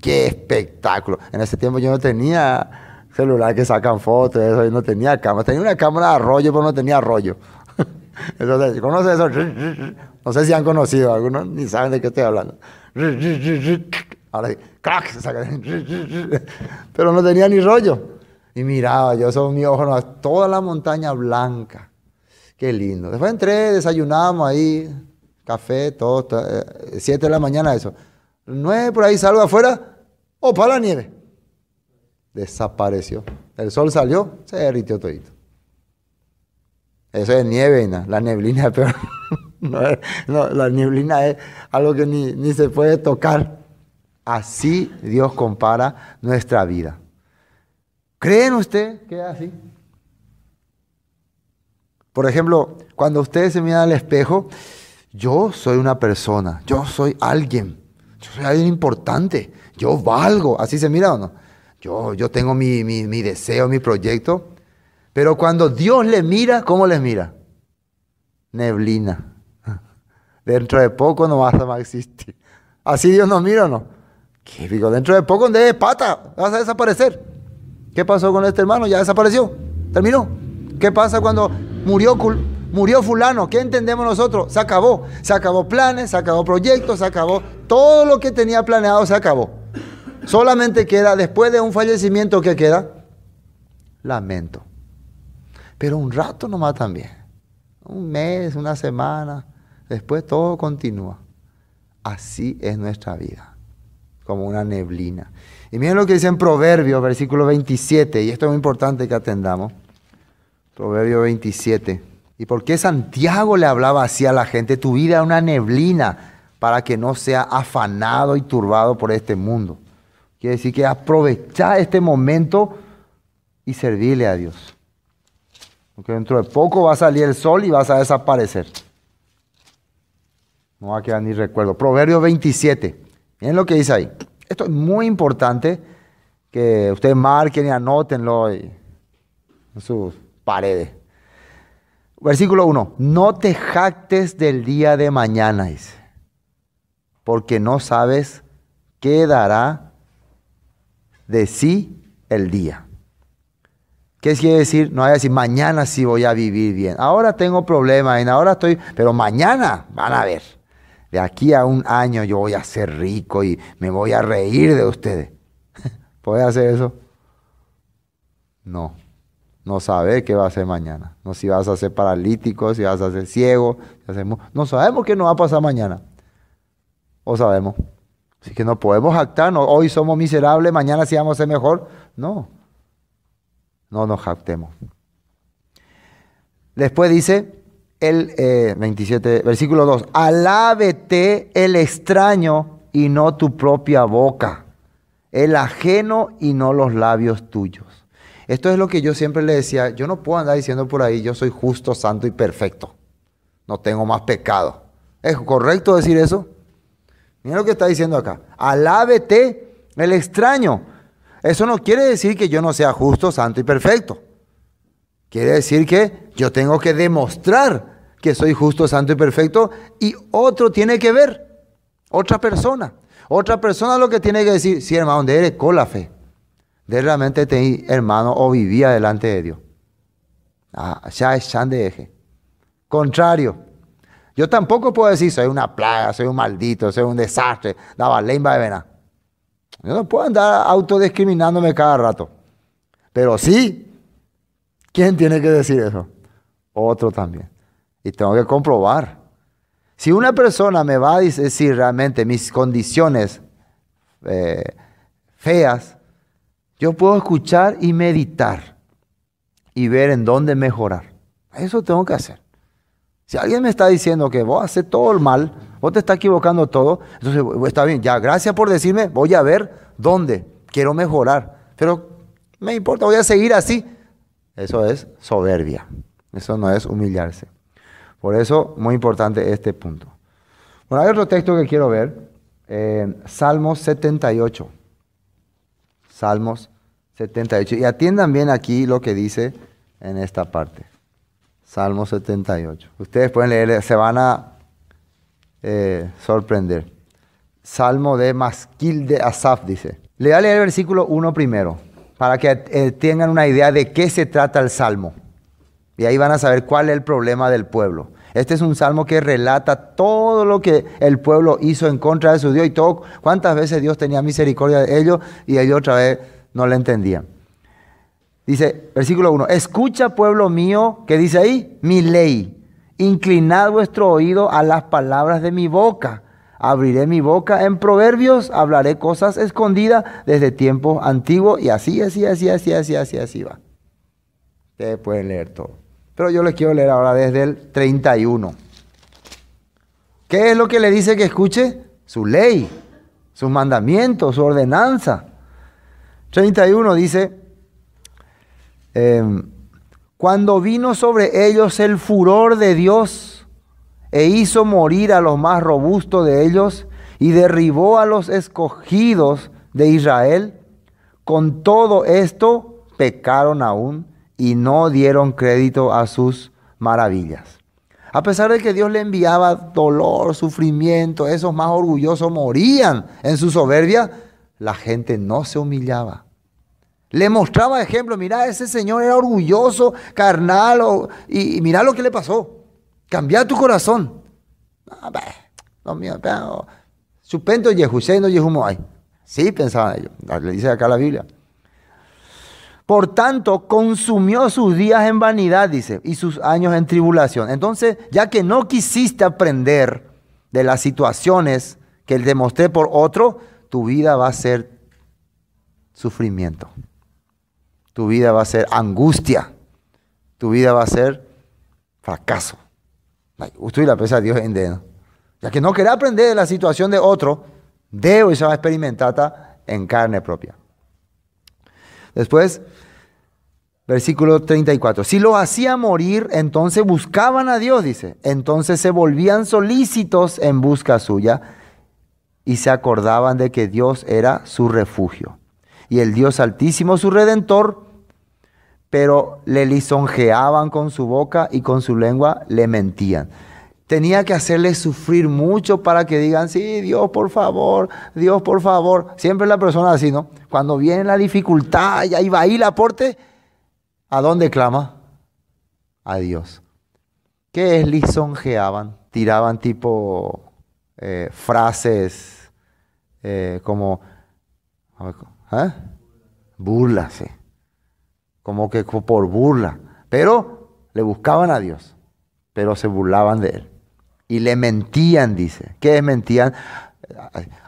¡Qué espectáculo! En ese tiempo yo no tenía celular que sacan fotos, eso, no tenía cámara. Tenía una cámara de rollo, pero no tenía rollo. Entonces, ¿conoces eso? No sé si han conocido algunos, ni saben de qué estoy hablando. Ahora sí, crack, Pero no tenía ni rollo. Y miraba, yo son mi ojo, toda la montaña blanca. Qué lindo. Después entré, desayunamos ahí, café, todo, eh, siete de la mañana eso. 9 por ahí salgo afuera, o oh, para la nieve. Desapareció. El sol salió, se derritió todito. Eso es nieve, la neblina pero no, la neblina es algo que ni, se puede tocar. Así Dios compara nuestra vida. ¿Creen ustedes que es así? Por ejemplo, cuando ustedes se miran al espejo, yo soy una persona, yo soy alguien, yo soy alguien importante, yo valgo, así se mira o no. Yo, yo tengo mi, deseo, mi proyecto, pero cuando Dios le mira, ¿cómo les mira? Neblina. Dentro de poco no vas a existir. Así Dios nos mira o no. ¿Qué digo? Dentro de poco, de pata, vas a desaparecer. ¿Qué pasó con este hermano? Ya desapareció. Terminó. ¿Qué pasa cuando murió murió fulano, ¿qué entendemos nosotros? Se acabó, se acabó planes, se acabó proyectos, se acabó, todo lo que tenía planeado se acabó. Solamente queda, después de un fallecimiento, ¿qué queda? Lamento. Pero un rato nomás también, un mes, una semana, después todo continúa. Así es nuestra vida, como una neblina. Y miren lo que dice en Proverbios, versículo 27, y esto es muy importante que atendamos. Proverbio 27. ¿Y por qué Santiago le hablaba así a la gente? Tu vida es una neblina para que no sea afanado y turbado por este mundo. Quiere decir que aprovecha este momento y servirle a Dios. Porque dentro de poco va a salir el sol y vas a desaparecer. No va a quedar ni recuerdo. Proverbio 27. Miren lo que dice ahí. Esto es muy importante que ustedes marquen y anótenlo en sus paredes. Versículo 1. No te jactes del día de mañana, dice, porque no sabes qué dará de sí el día. ¿Qué quiere decir? No hay decir, mañana sí voy a vivir bien. Ahora tengo problemas, ahora estoy, pero mañana van a ver. De aquí a un año yo voy a ser rico y me voy a reír de ustedes. ¿Puede hacer eso? No. No sabe qué va a hacer mañana. No si vas a ser paralítico, si vas a ser ciego. no sabemos qué nos va a pasar mañana. O sabemos. Así que no podemos jactarnos. Hoy somos miserables, mañana sí vamos a ser mejor. No. No nos jactemos. Después dice el 27, eh, versículo 2. Alábete el extraño y no tu propia boca. El ajeno y no los labios tuyos esto es lo que yo siempre le decía, yo no puedo andar diciendo por ahí, yo soy justo, santo y perfecto. No tengo más pecado. ¿Es correcto decir eso? Mira lo que está diciendo acá. Alábete el extraño. Eso no quiere decir que yo no sea justo, santo y perfecto. Quiere decir que yo tengo que demostrar que soy justo, santo y perfecto y otro tiene que ver, otra persona. Otra persona lo que tiene que decir, si hermano, ¿dónde eres? con la fe de realmente tener este hermano o vivía delante de Dios. Ah, ya es chan de eje. Contrario. Yo tampoco puedo decir, soy una plaga, soy un maldito, soy un desastre, la balemba de vena. Yo no puedo andar autodiscriminándome cada rato. Pero sí, ¿quién tiene que decir eso? Otro también. Y tengo que comprobar. Si una persona me va a decir realmente mis condiciones eh, feas, yo puedo escuchar y meditar y ver en dónde mejorar. Eso tengo que hacer. Si alguien me está diciendo que vos haces todo el mal, vos te estás equivocando todo, entonces está bien, ya, gracias por decirme, voy a ver dónde quiero mejorar. Pero me importa, voy a seguir así. Eso es soberbia. Eso no es humillarse. Por eso, muy importante este punto. Bueno, hay otro texto que quiero ver. Eh, Salmo 78. Salmos 78. Y atiendan bien aquí lo que dice en esta parte. Salmo 78. Ustedes pueden leer, se van a eh, sorprender. Salmo de Masquil de Asaf dice. Le voy a leer el versículo 1 primero, para que eh, tengan una idea de qué se trata el Salmo. Y ahí van a saber cuál es el problema del pueblo. Este es un salmo que relata todo lo que el pueblo hizo en contra de su Dios y todo, cuántas veces Dios tenía misericordia de ellos y ellos otra vez no le entendían. Dice, versículo 1, escucha pueblo mío, ¿qué dice ahí, mi ley, inclinad vuestro oído a las palabras de mi boca. Abriré mi boca en proverbios, hablaré cosas escondidas desde tiempos antiguos y así, así, así, así, así, así, así va. Ustedes pueden leer todo. Pero yo les quiero leer ahora desde el 31. ¿Qué es lo que le dice que escuche? Su ley, sus mandamientos, su ordenanza. 31 dice, em, cuando vino sobre ellos el furor de Dios e hizo morir a los más robustos de ellos y derribó a los escogidos de Israel, con todo esto pecaron aún y no dieron crédito a sus maravillas. A pesar de que Dios le enviaba dolor, sufrimiento, esos más orgullosos morían en su soberbia, la gente no se humillaba. Le mostraba ejemplo, mira, ese señor era orgulloso, carnal, y, mira lo que le pasó. Cambia tu corazón. Ah, no, mío, no no Sí, pensaban ellos. Le dice acá la Biblia. Por tanto, consumió sus días en vanidad, dice, y sus años en tribulación. Entonces, ya que no quisiste aprender de las situaciones que él demostré por otro, tu vida va a ser sufrimiento. Tu vida va a ser angustia. Tu vida va a ser fracaso. Usted y la presa de Dios en dedo. Ya que no quería aprender de la situación de otro, debo y se va a en carne propia. Después, versículo 34. Si lo hacía morir, entonces buscaban a Dios, dice. Entonces se volvían solícitos en busca suya y se acordaban de que Dios era su refugio. Y el Dios altísimo, su redentor, pero le lisonjeaban con su boca y con su lengua le mentían. Tenía que hacerle sufrir mucho para que digan, sí, Dios, por favor, Dios, por favor. Siempre la persona así, ¿no? Cuando viene la dificultad y ahí va ahí el aporte, ¿a dónde clama? A Dios. ¿Qué es lisonjeaban? Tiraban tipo eh, frases eh, como, ¿eh? Burla, sí. Como que por burla. Pero le buscaban a Dios, pero se burlaban de él. Y le mentían, dice. ¿Qué es mentían?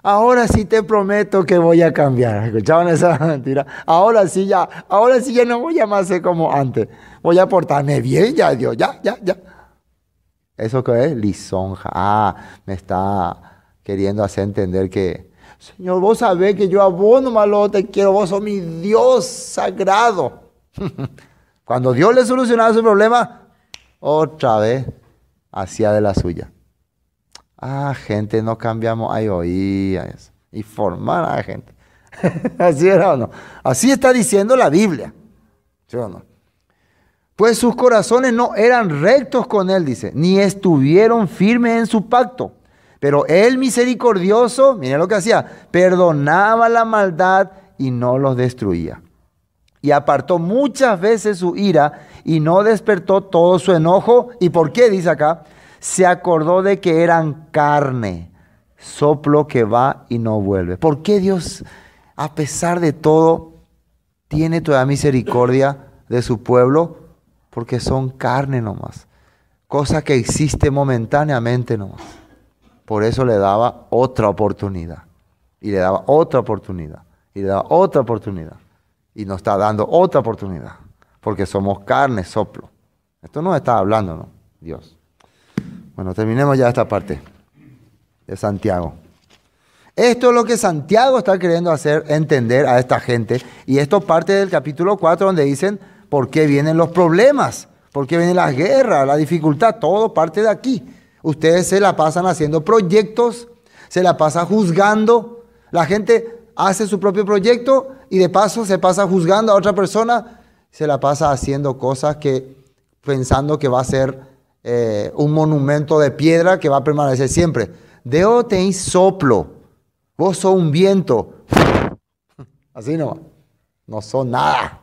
Ahora sí te prometo que voy a cambiar. ¿Escuchaban esa mentira? Ahora sí ya, ahora sí ya no voy a más ser como antes. Voy a portarme bien ya, Dios, ya, ya, ya. ¿Eso qué es? Lisonja. Ah, me está queriendo hacer entender que, Señor, vos sabés que yo a vos lo te quiero, vos sos mi Dios sagrado. Cuando Dios le solucionaba su problema, otra vez hacía de la suya. Ah, gente, no cambiamos. Ahí oía eso. Y formar a la gente. Así era o no. Así está diciendo la Biblia. ¿Sí o no? Pues sus corazones no eran rectos con él, dice, ni estuvieron firmes en su pacto. Pero él misericordioso, miren lo que hacía, perdonaba la maldad y no los destruía. Y apartó muchas veces su ira y no despertó todo su enojo. ¿Y por qué? Dice acá, se acordó de que eran carne, soplo que va y no vuelve. ¿Por qué Dios, a pesar de todo, tiene toda misericordia de su pueblo? Porque son carne nomás, cosa que existe momentáneamente nomás. Por eso le daba otra oportunidad, y le daba otra oportunidad, y le daba otra oportunidad, y nos está dando otra oportunidad porque somos carne, soplo. Esto no está hablando, ¿no? Dios. Bueno, terminemos ya esta parte de Santiago. Esto es lo que Santiago está queriendo hacer entender a esta gente. Y esto parte del capítulo 4 donde dicen por qué vienen los problemas, por qué vienen las guerras, la dificultad, todo parte de aquí. Ustedes se la pasan haciendo proyectos, se la pasa juzgando. La gente hace su propio proyecto y de paso se pasa juzgando a otra persona se la pasa haciendo cosas que pensando que va a ser eh, un monumento de piedra que va a permanecer siempre. Deo tenéis soplo, vos sos un viento. Así no, no son nada,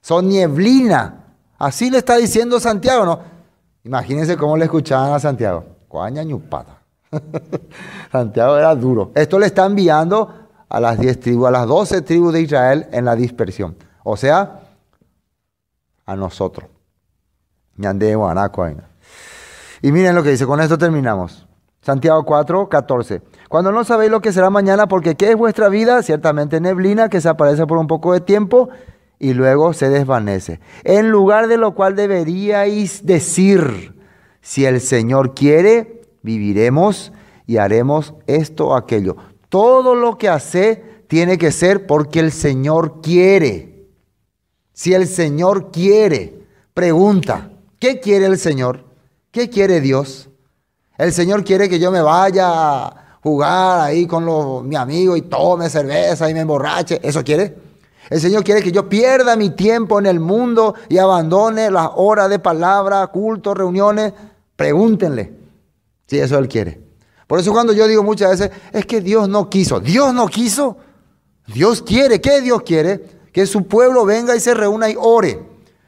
son nieblina. Así le está diciendo Santiago, ¿no? Imagínense cómo le escuchaban a Santiago. Coaña ñupata. Santiago era duro. Esto le está enviando a las 10 tribus, a las 12 tribus de Israel en la dispersión. O sea, a nosotros. Y miren lo que dice, con esto terminamos. Santiago 4, 14. Cuando no sabéis lo que será mañana, porque qué es vuestra vida, ciertamente neblina que se aparece por un poco de tiempo y luego se desvanece. En lugar de lo cual deberíais decir, si el Señor quiere, viviremos y haremos esto o aquello. Todo lo que hace tiene que ser porque el Señor quiere. Si el Señor quiere, pregunta, ¿qué quiere el Señor? ¿Qué quiere Dios? El Señor quiere que yo me vaya a jugar ahí con mi amigo y tome cerveza y me emborrache. ¿Eso quiere? El Señor quiere que yo pierda mi tiempo en el mundo y abandone las horas de palabra, cultos, reuniones. Pregúntenle si eso Él quiere. Por eso cuando yo digo muchas veces, es que Dios no quiso. ¿Dios no quiso? Dios quiere. ¿Qué Dios quiere? Que su pueblo venga y se reúna y ore.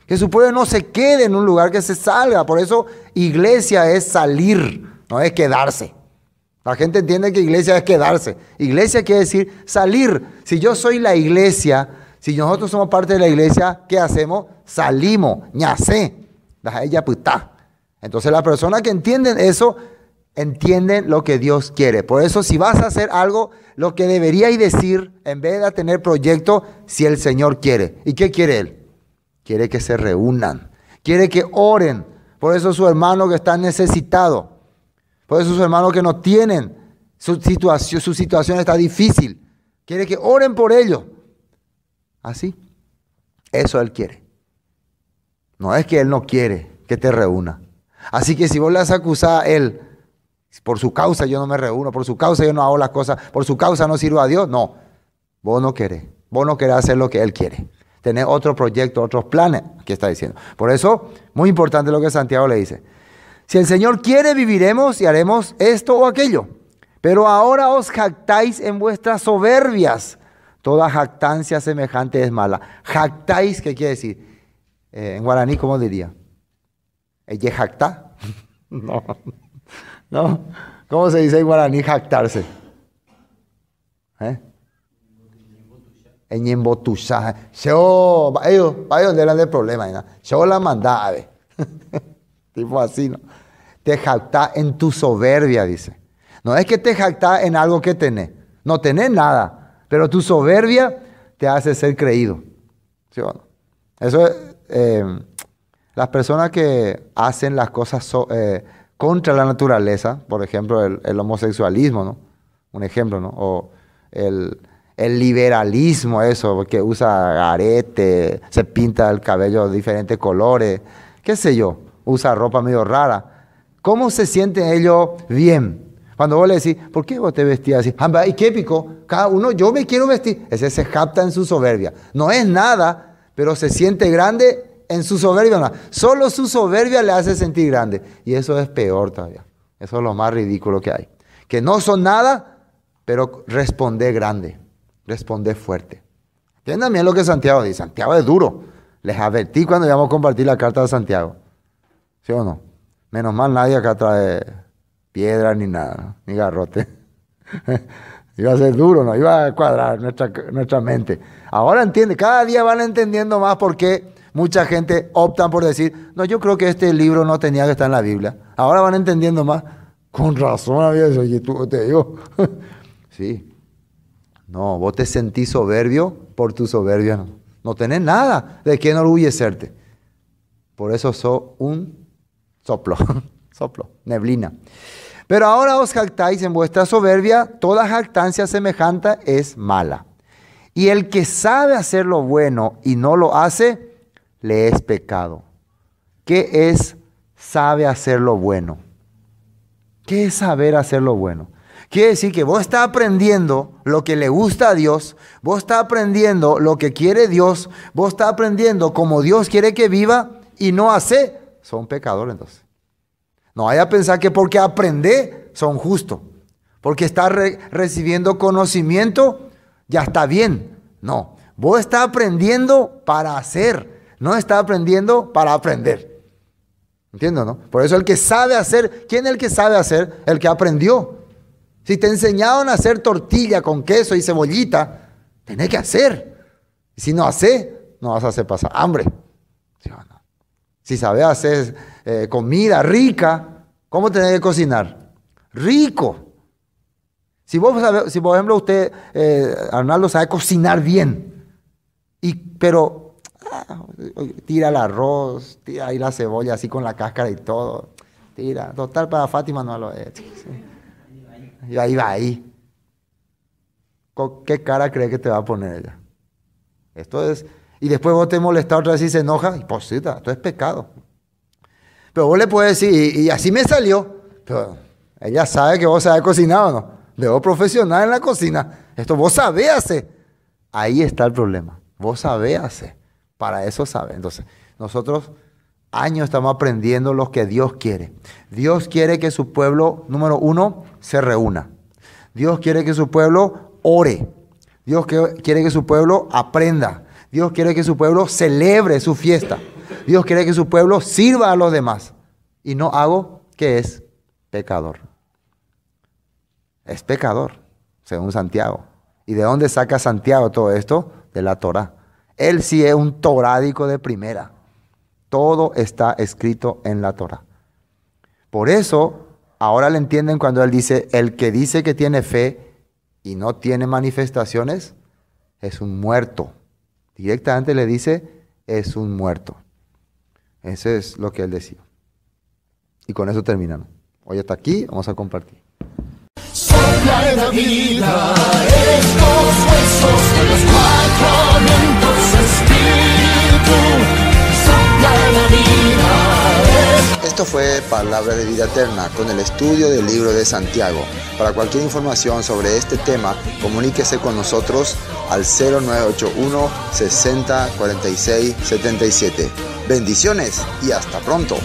Que su pueblo no se quede en un lugar que se salga. Por eso iglesia es salir, no es quedarse. La gente entiende que iglesia es quedarse. Iglesia quiere decir salir. Si yo soy la iglesia, si nosotros somos parte de la iglesia, ¿qué hacemos? Salimos, ñacé. Entonces la persona que entienden eso entienden lo que Dios quiere. Por eso si vas a hacer algo, lo que deberíais decir, en vez de tener proyecto, si el Señor quiere. ¿Y qué quiere Él? Quiere que se reúnan, quiere que oren. Por eso su hermano que está necesitado, por eso su hermano que no tienen, su situación, su situación está difícil. Quiere que oren por ellos. Así. Eso Él quiere. No es que Él no quiere que te reúna. Así que si vos le has acusado a Él, por su causa yo no me reúno, por su causa yo no hago las cosas, por su causa no sirvo a Dios. No, vos no querés, vos no querés hacer lo que Él quiere. Tener otro proyecto, otros planes, aquí está diciendo. Por eso, muy importante lo que Santiago le dice. Si el Señor quiere, viviremos y haremos esto o aquello. Pero ahora os jactáis en vuestras soberbias. Toda jactancia semejante es mala. Jactáis, ¿qué quiere decir? Eh, en guaraní, ¿cómo diría? ¿Elle eh, jacta? no. ¿No? ¿Cómo se dice en guaraní jactarse? ¿Eh? En Yo, ellos, para ellos eran el problema. Yo la mandaba, tipo así, ¿no? Te jacta en tu soberbia, dice. No es que te jacta en algo que tenés. No tenés nada. Pero tu soberbia te hace ser creído. ¿Sí o no? Eso es. Eh, las personas que hacen las cosas. Eh, contra la naturaleza, por ejemplo, el, homosexualismo, ¿no? Un ejemplo, ¿no? O el, liberalismo, eso, que usa garete se pinta el cabello de diferentes colores, qué sé yo, usa ropa medio rara. ¿Cómo se sienten ellos bien? Cuando vos le decís, ¿por qué vos te vestías así? ¿Y qué pico? Cada uno, yo me quiero vestir. Ese se capta en su soberbia. No es nada, pero se siente grande en su soberbia no. Solo su soberbia le hace sentir grande. Y eso es peor todavía. Eso es lo más ridículo que hay. Que no son nada, pero responde grande, responde fuerte. Entiendan bien lo que Santiago dice. Santiago es duro. Les advertí cuando íbamos a compartir la carta de Santiago. ¿Sí o no? Menos mal nadie acá trae piedra ni nada, ni garrote. Iba a ser duro, ¿no? Iba a cuadrar nuestra, nuestra mente. Ahora entiende, cada día van entendiendo más por qué mucha gente optan por decir, no, yo creo que este libro no tenía que estar en la Biblia. Ahora van entendiendo más. Con razón había eso, y tú te digo. sí. No, vos te sentís soberbio por tu soberbia. No, tenés nada de qué enorgullecerte. Por eso sos un soplo, soplo, neblina. Pero ahora os jactáis en vuestra soberbia, toda jactancia semejante es mala. Y el que sabe hacer lo bueno y no lo hace, le es pecado? ¿Qué es saber hacer lo bueno? ¿Qué es saber hacer lo bueno? Quiere decir que vos estás aprendiendo lo que le gusta a Dios, vos estás aprendiendo lo que quiere Dios, vos estás aprendiendo como Dios quiere que viva y no hace, son pecadores entonces. No vaya a pensar que porque aprende son justos, porque está recibiendo conocimiento, ya está bien. No, vos estás aprendiendo para hacer. No está aprendiendo para aprender. ¿Entiendo, no? Por eso el que sabe hacer, ¿quién es el que sabe hacer? El que aprendió. Si te enseñaron a hacer tortilla con queso y cebollita, tenés que hacer. Si no hace, no vas a hacer pasar hambre. Si sabes hacer eh, comida rica, ¿cómo tenés que cocinar? Rico. Si, vos si por ejemplo usted, eh, Arnaldo, sabe cocinar bien, y, pero tira el arroz, tira ahí la cebolla así con la cáscara y todo. Tira. Total, para Fátima no lo he hecho. Y ahí va ahí. ¿Qué cara cree que te va a poner ella? Esto es. Y después vos te molestas otra vez y se enoja. Y posita, pues, esto es pecado. Pero vos le puedes decir, y, así me salió. Pero ella sabe que vos sabés cocinar o no. vos profesional en la cocina. Esto vos sabés Ahí está el problema. Vos sabés para eso sabe. Entonces, nosotros años estamos aprendiendo lo que Dios quiere. Dios quiere que su pueblo, número uno, se reúna. Dios quiere que su pueblo ore. Dios quiere que su pueblo aprenda. Dios quiere que su pueblo celebre su fiesta. Dios quiere que su pueblo sirva a los demás. Y no hago que es pecador. Es pecador, según Santiago. ¿Y de dónde saca Santiago todo esto? De la Torah. Él sí es un torádico de primera. Todo está escrito en la Torah. Por eso, ahora le entienden cuando él dice, el que dice que tiene fe y no tiene manifestaciones, es un muerto. Directamente le dice, es un muerto. Eso es lo que él decía. Y con eso terminamos. Hoy hasta aquí, vamos a compartir.
la vida
esto fue Palabra de Vida Eterna con el estudio del libro de Santiago. Para cualquier información sobre este tema, comuníquese con nosotros al 0981 604677. 77. Bendiciones y hasta pronto.